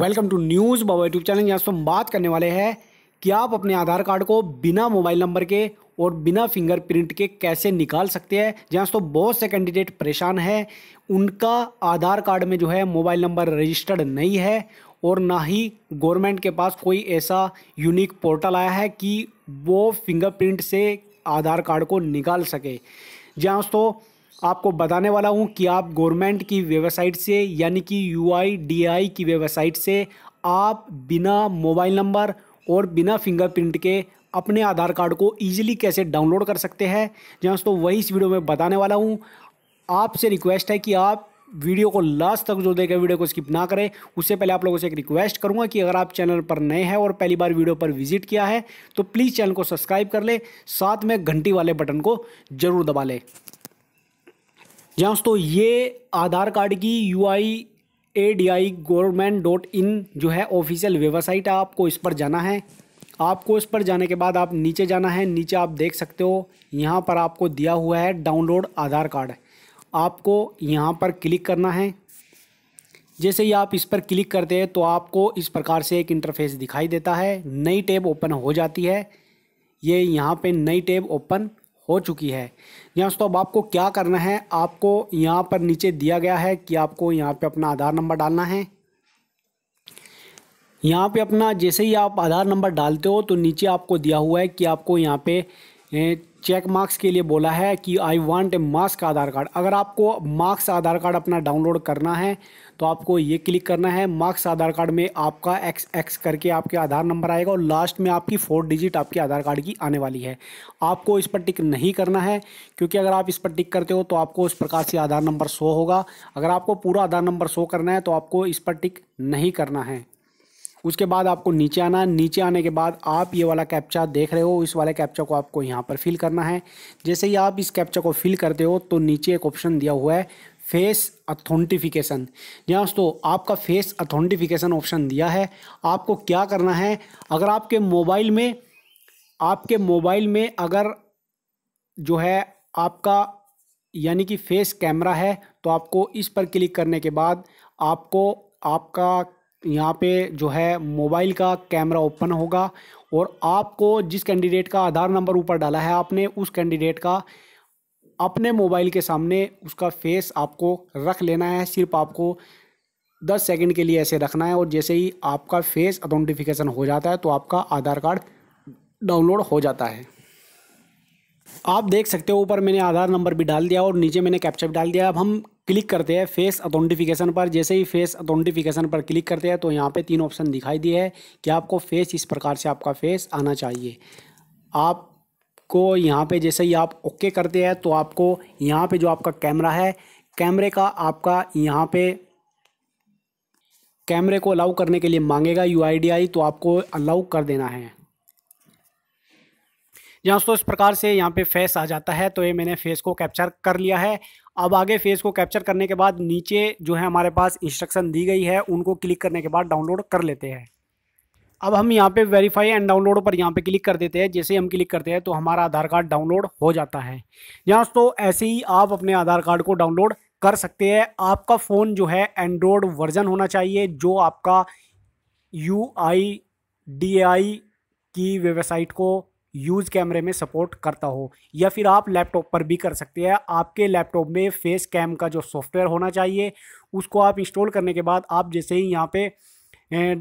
welcome to news Baba YouTube channel यहाँ से हम बात करने वाले हैं कि आप अपने आधार कार्ड को बिना मोबाइल नंबर के और बिना फिंगरप्रिंट के कैसे निकाल सकते हैं जहाँ तो बहुत से कैंडिडेट परेशान हैं उनका आधार कार्ड में जो है मोबाइल नंबर रजिस्टर्ड नहीं है और ना ही गवर्नमेंट के पास कोई ऐसा यूनिक पोर्टल आया है कि वो फिंगरप्रिंट से आधार कार्ड को निकाल सके जहाँ दोस्तों आपको बताने वाला हूँ कि आप गवर्नमेंट की वेबसाइट से यानी कि यू की वेबसाइट से आप बिना मोबाइल नंबर और बिना फिंगरप्रिंट के अपने आधार कार्ड को ईजिली कैसे डाउनलोड कर सकते हैं जी हाँ दोस्तों वही इस वीडियो में बताने वाला हूँ आपसे रिक्वेस्ट है कि आप वीडियो को लास्ट तक जो देखे वीडियो को स्किप ना करें उससे पहले आप लोगों से एक रिक्वेस्ट करूंगा कि अगर आप चैनल पर नए हैं और पहली बार वीडियो पर विजिट किया है तो प्लीज़ चैनल को सब्सक्राइब कर लें साथ में घंटी वाले बटन को जरूर दबा लें जी दोस्तों ये आधार कार्ड की U I D A I government dot in जो है ऑफिशियल वेबसाइट है आपको इस पर जाना है आपको इस पर जाने के बाद आप नीचे जाना है नीचे आप देख सकते हो यहाँ पर आपको दिया हुआ है डाउनलोड आधार कार्ड आपको यहाँ पर क्लिक करना है जैसे ही आप इस पर क्लिक करते हैं तो आपको इस प्रकार से एक इंटरफेस दिखाई देता है नई टैब ओपन हो जाती है ये यहाँ पे नई टैब ओपन हो चुकी है यहाँ दोस्तों अब आपको क्या करना है आपको यहाँ पर नीचे दिया गया है कि आपको यहाँ पे अपना आधार नंबर डालना है यहाँ पे अपना जैसे ही आप आधार नंबर डालते हो तो नीचे आपको दिया हुआ है कि आपको यहाँ पे चेक मार्क्स के लिए बोला है कि I want a mask Aadhaar card अगर आपको मार्क्स आधार कार्ड अपना डाउनलोड करना है तो आपको ये क्लिक करना है मार्क्स आधार कार्ड में आपका एक्स एक्स करके आपके आधार नंबर आएगा और लास्ट में आपकी फोर डिजिट आपके आधार कार्ड की आने वाली है आपको इस पर टिक नहीं करना है क्योंकि अगर आप इस पर टिक करते हो तो आपको उस प्रकार से आधार नंबर शो होगा अगर आपको पूरा आधार नंबर शो करना है तो आपको इस पर टिक नहीं करना है उसके बाद आपको नीचे आना नीचे आने के बाद आप ये वाला कैप्चा देख रहे हो इस वाले कैप्चा को आपको यहाँ पर फिल करना है जैसे ही आप इस कैप्चा को फिल करते हो तो नीचे एक ऑप्शन दिया हुआ है फेस अथेंटिफिकेशन यहाँ दोस्तों आपका फेस अथेंटिफिकेशन ऑप्शन दिया है आपको क्या करना है अगर आपके मोबाइल में आपके मोबाइल में अगर जो है आपका यानी कि फेस कैमरा है तो आपको इस पर क्लिक करने के बाद आपको आपका यहाँ पे जो है मोबाइल का कैमरा ओपन होगा और आपको जिस कैंडिडेट का आधार नंबर ऊपर डाला है आपने उस कैंडिडेट का अपने मोबाइल के सामने उसका फेस आपको रख लेना है सिर्फ आपको दस सेकंड के लिए ऐसे रखना है और जैसे ही आपका फेस आइडेंटिफिकेशन हो जाता है तो आपका आधार कार्ड डाउनलोड हो जाता है आप देख सकते हो ऊपर मैंने आधार नंबर भी डाल दिया और नीचे मैंने कैप्चा भी डाल दिया अब हम क्लिक करते हैं फेस अथेंटिफिकेशन पर जैसे ही फेस अथेंटिफिकेशन पर क्लिक करते हैं तो यहाँ पे तीन ऑप्शन दिखाई दिए है कि आपको फेस इस प्रकार से आपका फेस आना चाहिए आपको यहाँ पे जैसे ही आप ओके करते हैं तो आपको यहाँ पे जो आपका कैमरा है कैमरे का आपका यहाँ पे कैमरे को अलाउ करने के लिए मांगेगा यू तो आपको अलाउ कर देना है जहाँ दोस्तों इस प्रकार से यहाँ पे फेस आ जाता है तो ये मैंने फेस को कैप्चर कर लिया है अब आगे फेस को कैप्चर करने के बाद नीचे जो है हमारे पास इंस्ट्रक्शन दी गई है उनको क्लिक करने के बाद डाउनलोड कर लेते हैं अब हम यहाँ पे वेरीफाई एंड डाउनलोड पर यहाँ पे क्लिक कर देते हैं जैसे हम क्लिक करते हैं तो हमारा आधार कार्ड डाउनलोड हो जाता है यहाँ दोस्तों ऐसे ही आप अपने आधार कार्ड को डाउनलोड कर सकते हैं आपका फ़ोन जो है एंड्रॉयड वर्जन होना चाहिए जो आपका यू आई डी आई की वेबसाइट को यूज़ कैमरे में सपोर्ट करता हो या फिर आप लैपटॉप पर भी कर सकते हैं आपके लैपटॉप में फेस कैम का जो सॉफ्टवेयर होना चाहिए उसको आप इंस्टॉल करने के बाद आप जैसे ही यहाँ पे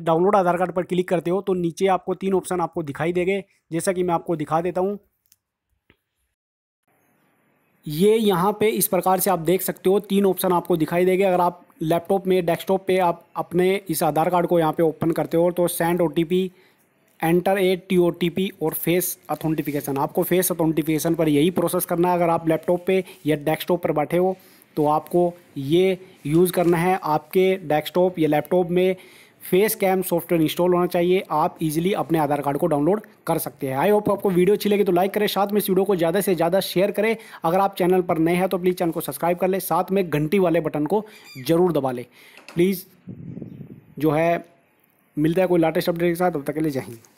डाउनलोड आधार कार्ड पर क्लिक करते हो तो नीचे आपको तीन ऑप्शन आपको दिखाई देंगे जैसा कि मैं आपको दिखा देता हूँ ये यहाँ पे इस प्रकार से आप देख सकते हो तीन ऑप्शन आपको दिखाई देंगे अगर आप लैपटॉप में डेस्कटॉप पे आप अपने इस आधार कार्ड को यहाँ पे ओपन करते हो तो send O enter a T O T P और फेस अथेंटिफिकेशन आपको फेस अथेंटिफिकेशन पर यही प्रोसेस करना है अगर आप लैपटॉप पे या डेस्कटॉप पर बैठे हो तो आपको ये यूज़ करना है आपके डेस्कटॉप या लैपटॉप में फेस कैम सॉफ्टवेयर इंस्टॉल होना चाहिए आप इजीली अपने आधार कार्ड को डाउनलोड कर सकते हैं आई होप आपको वीडियो अच्छी लगी तो लाइक करें साथ में इस वीडियो को ज़्यादा से ज़्यादा शेयर करें अगर आप चैनल पर नए हैं तो प्लीज़ चैनल को सब्सक्राइब कर लें साथ में घंटी वाले बटन को ज़रूर दबा लें प्लीज़ जो है मिलता है कोई लेटेस्ट अपडेट के साथ तब तक के लिए जाएंगे